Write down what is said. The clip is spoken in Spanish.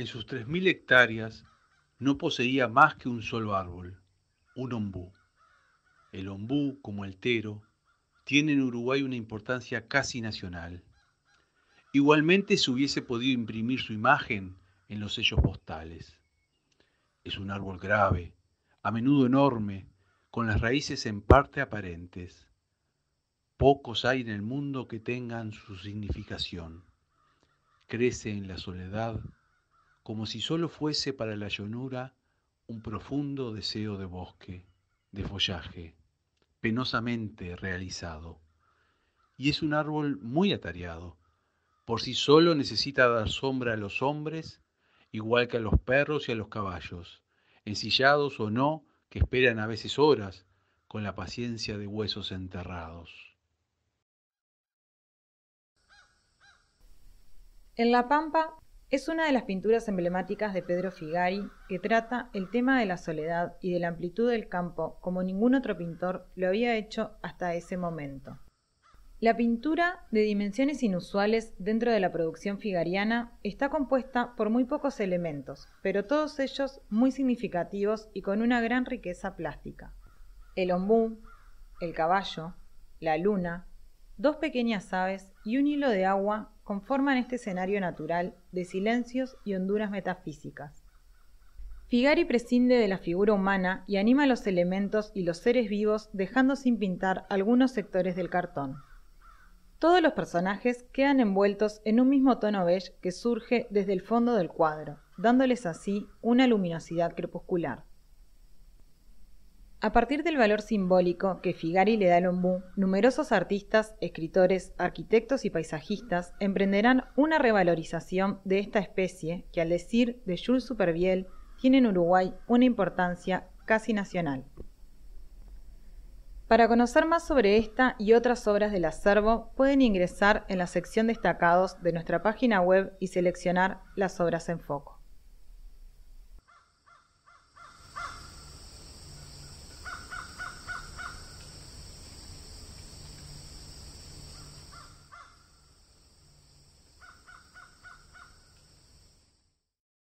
En sus 3.000 hectáreas no poseía más que un solo árbol, un ombú. El ombú, como el tero, tiene en Uruguay una importancia casi nacional. Igualmente se hubiese podido imprimir su imagen en los sellos postales. Es un árbol grave, a menudo enorme, con las raíces en parte aparentes. Pocos hay en el mundo que tengan su significación. Crece en la soledad como si solo fuese para la llanura un profundo deseo de bosque, de follaje, penosamente realizado. Y es un árbol muy atareado. Por sí solo necesita dar sombra a los hombres, igual que a los perros y a los caballos, ensillados o no, que esperan a veces horas con la paciencia de huesos enterrados. En La Pampa es una de las pinturas emblemáticas de Pedro Figari que trata el tema de la soledad y de la amplitud del campo como ningún otro pintor lo había hecho hasta ese momento. La pintura, de dimensiones inusuales dentro de la producción figariana, está compuesta por muy pocos elementos, pero todos ellos muy significativos y con una gran riqueza plástica. El ombú, el caballo, la luna, dos pequeñas aves y un hilo de agua conforman este escenario natural de silencios y honduras metafísicas. Figari prescinde de la figura humana y anima los elementos y los seres vivos dejando sin pintar algunos sectores del cartón. Todos los personajes quedan envueltos en un mismo tono beige que surge desde el fondo del cuadro, dándoles así una luminosidad crepuscular. A partir del valor simbólico que Figari le da al ombú, numerosos artistas, escritores, arquitectos y paisajistas emprenderán una revalorización de esta especie que, al decir de Jules Superviel, tiene en Uruguay una importancia casi nacional. Para conocer más sobre esta y otras obras del acervo, pueden ingresar en la sección destacados de nuestra página web y seleccionar las obras en foco.